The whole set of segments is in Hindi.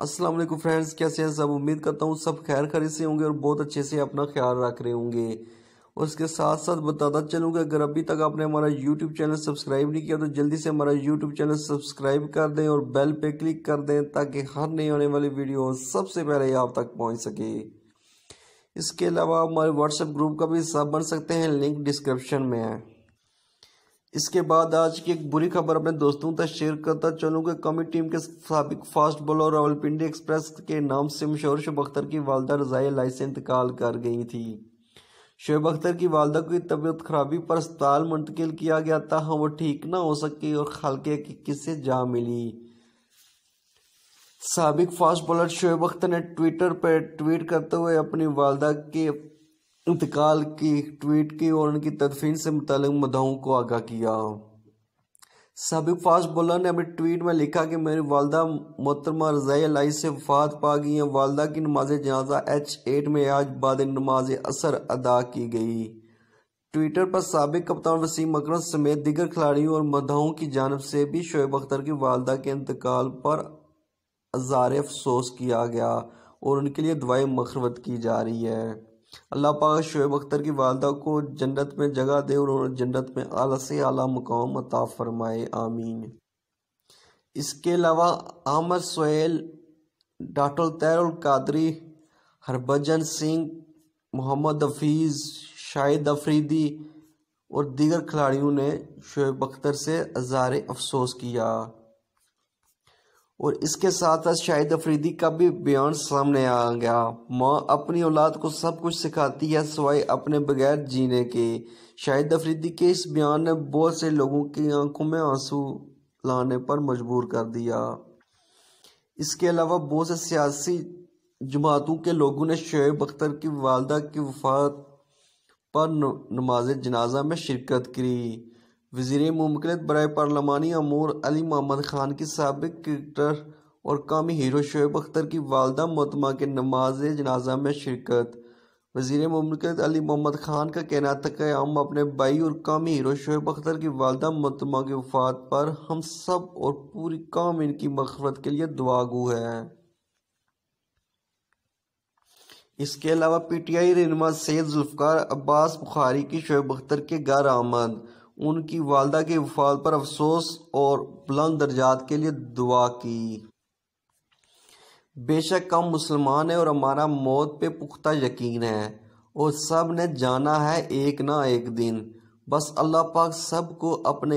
अस्सलाम वालेकुम फ्रेंड्स कैसे हैं सब उम्मीद करता हूँ सब खैर खरी से होंगे और बहुत अच्छे से अपना ख्याल रख रहे होंगे और इसके साथ साथ बताता चलूँ कि अगर अभी तक आपने हमारा यूट्यूब चैनल सब्सक्राइब नहीं किया तो जल्दी से हमारा यूट्यूब चैनल सब्सक्राइब कर दें और बेल पे क्लिक कर दें ताकि हर नई आने वाली वीडियो सबसे पहले आप तक पहुँच सके इसके अलावा हमारे व्हाट्सएप ग्रुप का भी हिस्सा बन सकते हैं लिंक डिस्क्रिप्शन में है इसके बाद आज की एक बुरी खबर अपने दोस्तों तक शेयर करता चलूंगा कमी टीम के सबक फास्ट बॉलर रावलपिंडी एक्सप्रेस के नाम से मशहूर शुभ अख्तर की वालदा रजाय लाइस इंतकाल कर गई थी शुएब अख्तर की वालदा की तबीयत खराबी पर अस्पताल मुंतकिल किया गया था हाँ वो ठीक ना हो सकी और हल्के की किससे जा मिली सबक फास्ट बॉलर शुएब अख्तर ने ट्विटर पर ट्वीट करते हुए अपनी वालदा के इंतकाल की ट्वीट की और उनकी तदफीन से मुतल मदाओं को आगाह किया सबक फास्ट बोलर ने अपने ट्वीट में लिखा कि मेरी वालदा मोहतरमा रज़ाई लाई से वफात पा गई हैं वालदा की नमाज जनाजा एच एट में आज बाद नमाज असर अदा की गई ट्विटर पर सबक कप्तान वसीम अकर समेत दिगर खिलाड़ियों और मदाओं की जानब से भी शोएब अख्तर की वालदा के इंतकाल पर अजार अफसोस किया गया और उनके लिए दवाई मखरवत की जा रही है अल्लाह पाक शुएब अख्तर की वालदा को जन्नत में जगह दे और उन्होंने जन्नत में आला से आला मकाम अता फरमाए आमीन इसके अलावा आमर सोहेल डॉक्टर तैरुल कादरी हरभजन सिंह मोहम्मद हफीज़ शाहिद अफरीदी और दीगर खिलाड़ियों ने शुएब अख्तर से अजहार अफसोस किया और इसके साथ साथ शाहिद अफरीदी का भी बयान सामने आ गया माँ अपनी औलाद को सब कुछ सिखाती है सवाए अपने बगैर जीने के शाहिद अफरीदी के इस बयान ने बहुत से लोगों की आंखों में आंसू लाने पर मजबूर कर दिया इसके अलावा बहुत से सियासी जमातों के लोगों ने शुएब अख्तर की वालदा की वफात पर नमाज जनाजा में शिरकत की वजीर ममकनत बर पार्लमानी अमूर अली मोहम्मद ख़ान की सबक क्रिकेटर और कामी हीरो शुएब अख्तर की वालदा मतमा के नमाज जनाजा में शिरकत वजीर ममलकत अली मोहम्मद ख़ान का कहना था कि हम अपने भाई और कामी हीरो शुएब अख्तर की वालदा मतमा की वफात पर हम सब और पूरी काम इनकी मफरत के लिए दुआगु है इसके अलावा पी टी आई रहनमा सैद जुल्फ़ार अब्बास बुखारी की शुएब अख्तर के घर आमद उनकी वालदा के वफाल पर अफसोस और बुलंद दर्जात के लिए दुआ की बेशक कम मुसलमान है और हमारा मौत पे पुख्ता यकीन है और सब ने जाना है एक ना एक दिन बस अल्लाह पाक सब को अपने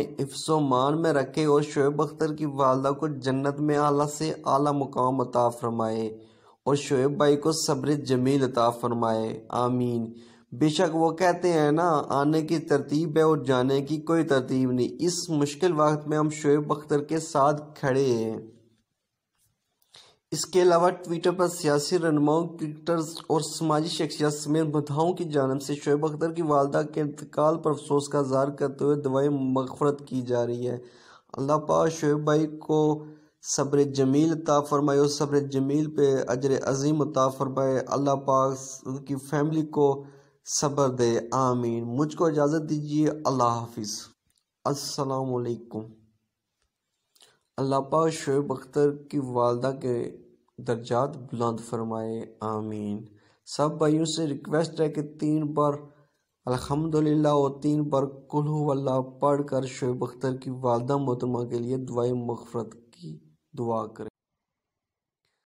मान में रखे और शोएब अख्तर की वालदा को जन्नत में आला से आला मुकाम अता फरमाए और शोएब भाई को सब्र जमील अता फरमाए आमीन बेशक वो कहते हैं ना आने की तरतीब है और जाने की कोई तरतीब नहीं इस मुश्किल वक्त में हम शोएब अख्तर के साथ खड़े हैं इसके अलावा ट्विटर पर सियासी रहनुमाओं क्रिकेटर्स और समाजी शख्सियात समेत बधाओं की जानब से शोएब अख्तर की वालदा के इंतकाल पर अफसोस का इजहार करते हुए दवाई मगफरत की जा रही है अल्लाह पा शोएब भाई को सब्र जमील अता फरमाए और सब्र जमील पे अजर अजीम अता फरमाए अल्लाह पाक की फैमिली को सबर दे आमीन मुझको इजाज़त दीजिए अल्लाह हाफिज़ असलकुम अल्लाह पाक शुब अख्तर की वालदा के दर्जात बुलंद फरमाए आमीन सब भाइयों से रिक्वेस्ट है कि तीन बार अल्हम्दुलिल्लाह और तीन बार कुल्ला पढ़ कर शुब अख्तर की वालदा मोहतमा के लिए दुआई मफरत की दुआ करें